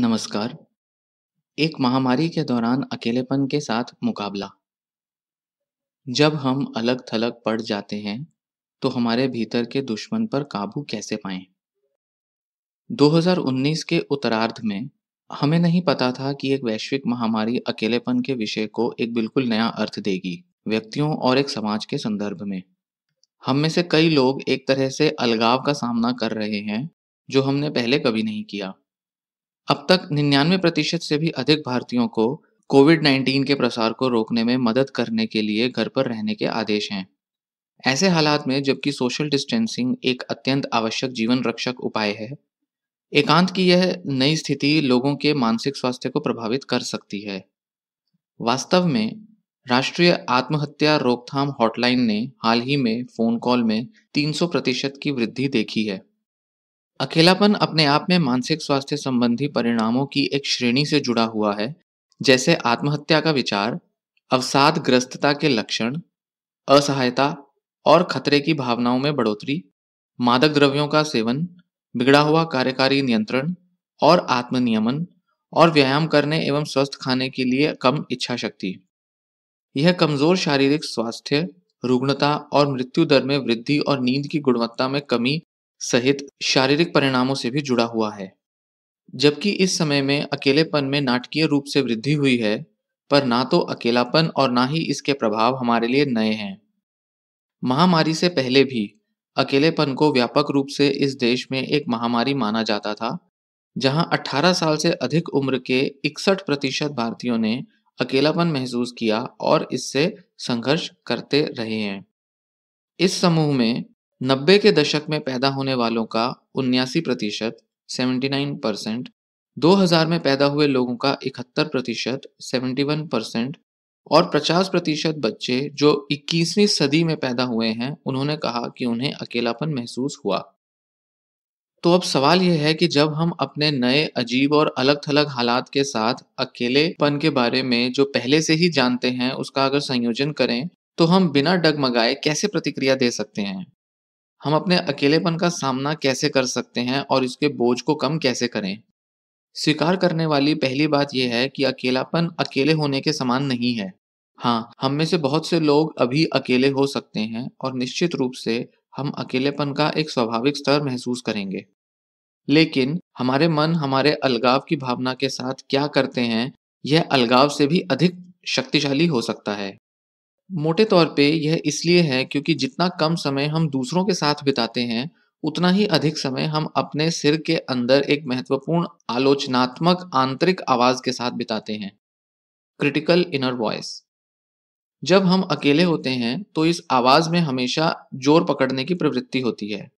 नमस्कार एक महामारी के दौरान अकेलेपन के साथ मुकाबला जब हम अलग थलग पड़ जाते हैं तो हमारे भीतर के दुश्मन पर काबू कैसे पाएं 2019 के उत्तरार्ध में हमें नहीं पता था कि एक वैश्विक महामारी अकेलेपन के विषय को एक बिल्कुल नया अर्थ देगी व्यक्तियों और एक समाज के संदर्भ में हम में से कई लोग एक तरह से अलगाव का सामना कर रहे हैं जो हमने पहले कभी नहीं किया अब तक निन्यानवे प्रतिशत से भी अधिक भारतीयों को कोविड 19 के प्रसार को रोकने में मदद करने के लिए घर पर रहने के आदेश हैं ऐसे हालात में जबकि सोशल डिस्टेंसिंग एक अत्यंत आवश्यक जीवन रक्षक उपाय है एकांत की यह नई स्थिति लोगों के मानसिक स्वास्थ्य को प्रभावित कर सकती है वास्तव में राष्ट्रीय आत्महत्या रोकथाम हॉटलाइन ने हाल ही में फोन कॉल में 300 प्रतिशत की वृद्धि देखी है अकेलापन अपने आप में मानसिक स्वास्थ्य संबंधी परिणामों की एक श्रेणी से जुड़ा हुआ है जैसे आत्महत्या का विचार अवसाद ग्रस्तता के लक्षण असहायता और खतरे की भावनाओं में बढ़ोतरी मादक द्रव्यों का सेवन बिगड़ा हुआ कार्यकारी नियंत्रण और आत्मनियमन और व्यायाम करने एवं स्वस्थ खाने के लिए कम इच्छा शक्ति यह कमजोर शारीरिक स्वास्थ्य रुग्णता और मृत्यु दर में वृद्धि और नींद की गुणवत्ता में कमी सहित शारीरिक परिणामों से भी जुड़ा हुआ है जबकि इस समय में अकेलेपन में नाटकीय रूप से वृद्धि हुई है पर ना तो अकेलापन और ना ही इसके प्रभाव हमारे लिए नए हैं महामारी से पहले भी अकेलेपन को व्यापक रूप से इस देश में एक महामारी माना जाता था जहां 18 साल से अधिक उम्र के इकसठ प्रतिशत भारतीयों ने अकेलापन महसूस किया और इससे संघर्ष करते रहे हैं इस समूह में नब्बे के दशक में पैदा होने वालों का उन्यासी प्रतिशत सेवेंटी नाइन परसेंट दो हजार में पैदा हुए लोगों का इकहत्तर प्रतिशत सेवेंटी वन परसेंट और पचास प्रतिशत बच्चे जो इक्कीसवीं सदी में पैदा हुए हैं उन्होंने कहा कि उन्हें अकेलापन महसूस हुआ तो अब सवाल यह है कि जब हम अपने नए अजीब और अलग थलग हालात के साथ अकेलेपन के बारे में जो पहले से ही जानते हैं उसका अगर संयोजन करें तो हम बिना डगमगाए कैसे प्रतिक्रिया दे सकते हैं हम अपने अकेलेपन का सामना कैसे कर सकते हैं और इसके बोझ को कम कैसे करें स्वीकार करने वाली पहली बात यह है कि अकेलापन अकेले होने के समान नहीं है हाँ हम में से बहुत से लोग अभी अकेले हो सकते हैं और निश्चित रूप से हम अकेलेपन का एक स्वाभाविक स्तर महसूस करेंगे लेकिन हमारे मन हमारे अलगाव की भावना के साथ क्या करते हैं यह अलगाव से भी अधिक शक्तिशाली हो सकता है मोटे तौर पे यह इसलिए है क्योंकि जितना कम समय हम दूसरों के साथ बिताते हैं उतना ही अधिक समय हम अपने सिर के अंदर एक महत्वपूर्ण आलोचनात्मक आंतरिक आवाज के साथ बिताते हैं क्रिटिकल इनर वॉइस जब हम अकेले होते हैं तो इस आवाज में हमेशा जोर पकड़ने की प्रवृत्ति होती है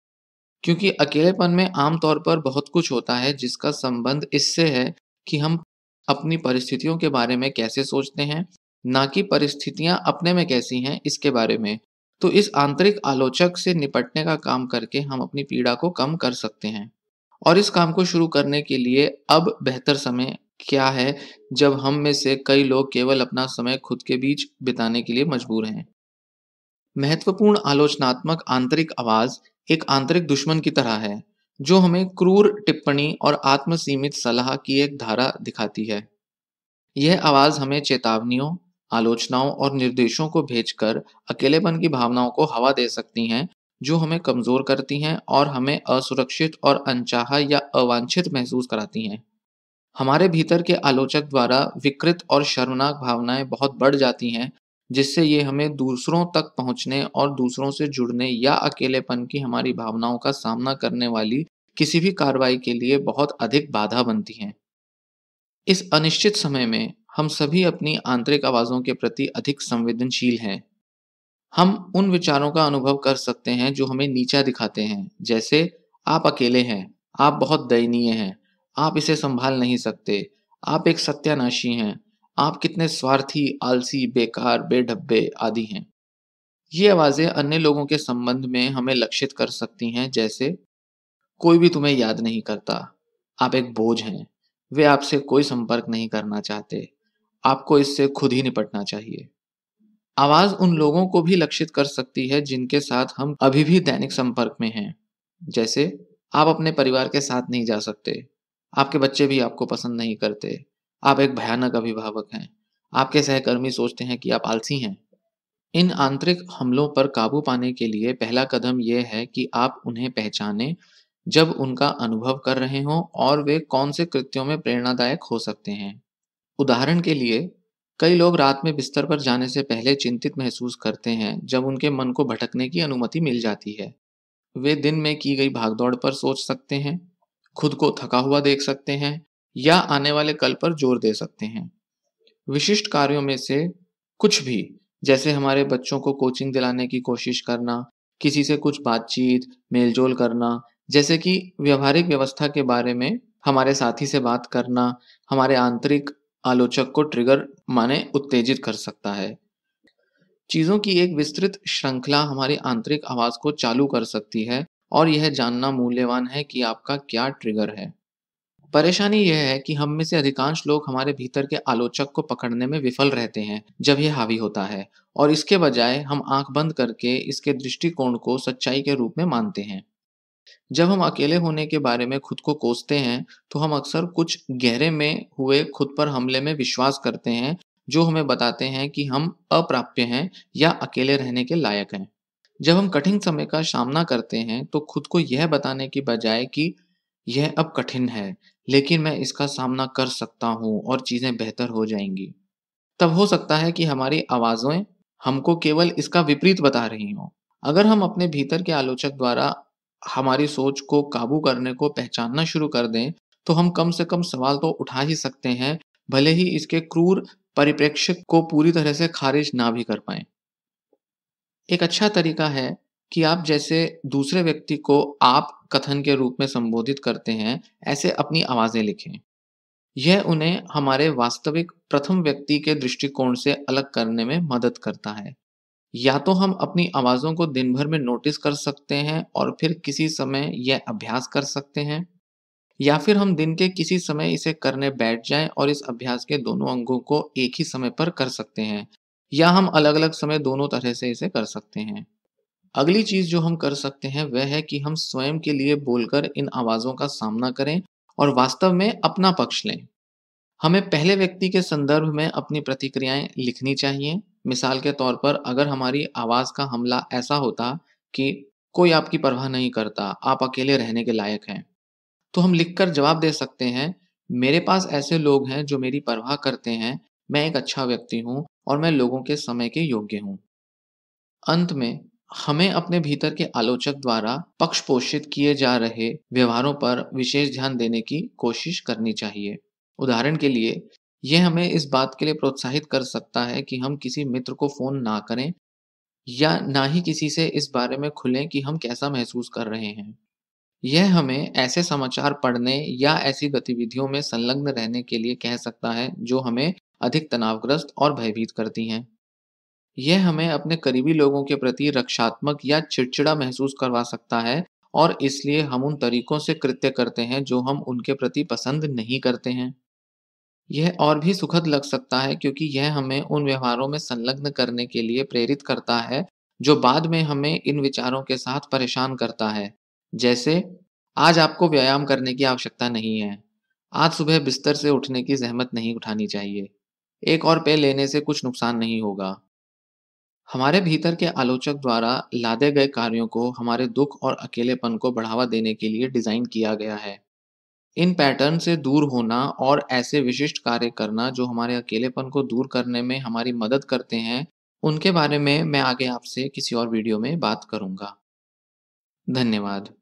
क्योंकि अकेलेपन में आमतौर पर बहुत कुछ होता है जिसका संबंध इससे है कि हम अपनी परिस्थितियों के बारे में कैसे सोचते हैं ना कि परिस्थितियां अपने में कैसी हैं इसके बारे में तो इस आंतरिक आलोचक से निपटने का काम करके हम अपनी पीड़ा को कम कर सकते हैं और इस काम को शुरू करने के लिए अब बेहतर समय क्या है जब हम में से कई लोग केवल अपना समय खुद के बीच बिताने के लिए मजबूर हैं महत्वपूर्ण आलोचनात्मक आंतरिक आवाज एक आंतरिक दुश्मन की तरह है जो हमें क्रूर टिप्पणी और आत्मसीमित सलाह की एक धारा दिखाती है यह आवाज हमें चेतावनियों आलोचनाओं और निर्देशों को भेजकर अकेलेपन की भावनाओं को हवा दे सकती हैं जो हमें कमज़ोर करती हैं और हमें असुरक्षित और अनचाहा या अवांछित महसूस कराती हैं हमारे भीतर के आलोचक द्वारा विकृत और शर्मनाक भावनाएं बहुत बढ़ जाती हैं जिससे ये हमें दूसरों तक पहुंचने और दूसरों से जुड़ने या अकेलेपन की हमारी भावनाओं का सामना करने वाली किसी भी कार्रवाई के लिए बहुत अधिक बाधा बनती हैं इस अनिश्चित समय में हम सभी अपनी आंतरिक आवाज़ों के प्रति अधिक संवेदनशील हैं हम उन विचारों का अनुभव कर सकते हैं जो हमें नीचा दिखाते हैं जैसे आप अकेले हैं आप बहुत दयनीय हैं आप इसे संभाल नहीं सकते आप एक सत्यानाशी हैं आप कितने स्वार्थी आलसी बेकार बेढब्बे आदि हैं ये आवाज़ें अन्य लोगों के संबंध में हमें लक्षित कर सकती हैं जैसे कोई भी तुम्हें याद नहीं करता आप एक बोझ हैं वे आपसे कोई संपर्क नहीं करना चाहते आपको इससे खुद ही निपटना चाहिए आवाज उन लोगों को भी लक्षित कर सकती है जिनके साथ हम अभी भी दैनिक संपर्क में हैं जैसे आप अपने परिवार के साथ नहीं जा सकते आपके बच्चे भी आपको पसंद नहीं करते आप एक भयानक अभिभावक हैं आपके सहकर्मी सोचते हैं कि आप आलसी हैं इन आंतरिक हमलों पर काबू पाने के लिए पहला कदम यह है कि आप उन्हें पहचानें जब उनका अनुभव कर रहे हों और वे कौन से कृत्यों में प्रेरणादायक हो सकते हैं उदाहरण के लिए कई लोग रात में बिस्तर पर जाने से पहले चिंतित महसूस करते हैं जब उनके मन को भटकने की अनुमति मिल जाती है वे दिन में की गई भागदौड़ पर सोच सकते हैं खुद को थका हुआ देख सकते हैं या आने वाले कल पर जोर दे सकते हैं विशिष्ट कार्यों में से कुछ भी जैसे हमारे बच्चों को कोचिंग दिलाने की कोशिश करना किसी से कुछ बातचीत मेलजोल करना जैसे कि व्यवहारिक व्यवस्था के बारे में हमारे साथी से बात करना हमारे आंतरिक आलोचक को ट्रिगर माने उत्तेजित कर सकता है चीज़ों की एक विस्तृत श्रृंखला हमारी आंतरिक आवाज़ को चालू कर सकती है और यह जानना मूल्यवान है कि आपका क्या ट्रिगर है परेशानी यह है कि हम में से अधिकांश लोग हमारे भीतर के आलोचक को पकड़ने में विफल रहते हैं जब यह हावी होता है और इसके बजाय हम आंख बंद करके इसके दृष्टिकोण को सच्चाई के रूप में मानते हैं जब हम अकेले होने के बारे में खुद को कोसते हैं तो हम अक्सर कुछ गहरे में हुए खुद पर हमले में विश्वास करते हैं जो हमें बताते हैं कि हम अप्राप्य हैं या अकेले रहने के लायक हैं जब हम कठिन समय का सामना करते हैं तो खुद को यह बताने की बजाय कि यह अब कठिन है लेकिन मैं इसका सामना कर सकता हूँ और चीज़ें बेहतर हो जाएंगी तब हो सकता है कि हमारी आवाज़ें हमको केवल इसका विपरीत बता रही हों अगर हम अपने भीतर के आलोचक द्वारा हमारी सोच को काबू करने को पहचानना शुरू कर दें तो हम कम से कम सवाल तो उठा ही सकते हैं भले ही इसके क्रूर परिप्रेक्ष्य को पूरी तरह से खारिज ना भी कर पाए एक अच्छा तरीका है कि आप जैसे दूसरे व्यक्ति को आप कथन के रूप में संबोधित करते हैं ऐसे अपनी आवाजें लिखें यह उन्हें हमारे वास्तविक प्रथम व्यक्ति के दृष्टिकोण से अलग करने में मदद करता है या तो हम अपनी आवाज़ों को दिन भर में नोटिस कर सकते हैं और फिर किसी समय यह अभ्यास कर सकते हैं या फिर हम दिन के किसी समय इसे करने बैठ जाएं और इस अभ्यास के दोनों अंगों को एक ही समय पर कर सकते हैं या हम अलग अलग समय दोनों तरह से इसे कर सकते हैं अगली चीज जो हम कर सकते हैं वह है कि हम स्वयं के लिए बोलकर इन आवाज़ों का सामना करें और वास्तव में अपना पक्ष लें हमें पहले व्यक्ति के संदर्भ में अपनी प्रतिक्रियाएं लिखनी चाहिए मिसाल के तौर पर अगर हमारी आवाज़ का हमला ऐसा होता कि कोई आपकी परवाह नहीं करता आप अकेले रहने के लायक हैं तो हम लिखकर जवाब दे सकते हैं मेरे पास ऐसे लोग हैं जो मेरी परवाह करते हैं मैं एक अच्छा व्यक्ति हूँ और मैं लोगों के समय के योग्य हूँ अंत में हमें अपने भीतर के आलोचक द्वारा पक्ष पोषित किए जा रहे व्यवहारों पर विशेष ध्यान देने की कोशिश करनी चाहिए उदाहरण के लिए यह हमें इस बात के लिए प्रोत्साहित कर सकता है कि हम किसी मित्र को फ़ोन ना करें या ना ही किसी से इस बारे में खुलें कि हम कैसा महसूस कर रहे हैं यह हमें ऐसे समाचार पढ़ने या ऐसी गतिविधियों में संलग्न रहने के लिए कह सकता है जो हमें अधिक तनावग्रस्त और भयभीत करती हैं यह हमें अपने करीबी लोगों के प्रति रक्षात्मक या चिड़चिड़ा महसूस करवा सकता है और इसलिए हम उन तरीकों से कृत्य करते हैं जो हम उनके प्रति पसंद नहीं करते हैं यह और भी सुखद लग सकता है क्योंकि यह हमें उन व्यवहारों में संलग्न करने के लिए प्रेरित करता है जो बाद में हमें इन विचारों के साथ परेशान करता है जैसे आज आपको व्यायाम करने की आवश्यकता नहीं है आज सुबह बिस्तर से उठने की जहमत नहीं उठानी चाहिए एक और पे लेने से कुछ नुकसान नहीं होगा हमारे भीतर के आलोचक द्वारा लादे गए कार्यों को हमारे दुख और अकेलेपन को बढ़ावा देने के लिए डिजाइन किया गया है इन पैटर्न से दूर होना और ऐसे विशिष्ट कार्य करना जो हमारे अकेलेपन को दूर करने में हमारी मदद करते हैं उनके बारे में मैं आगे आपसे किसी और वीडियो में बात करूंगा धन्यवाद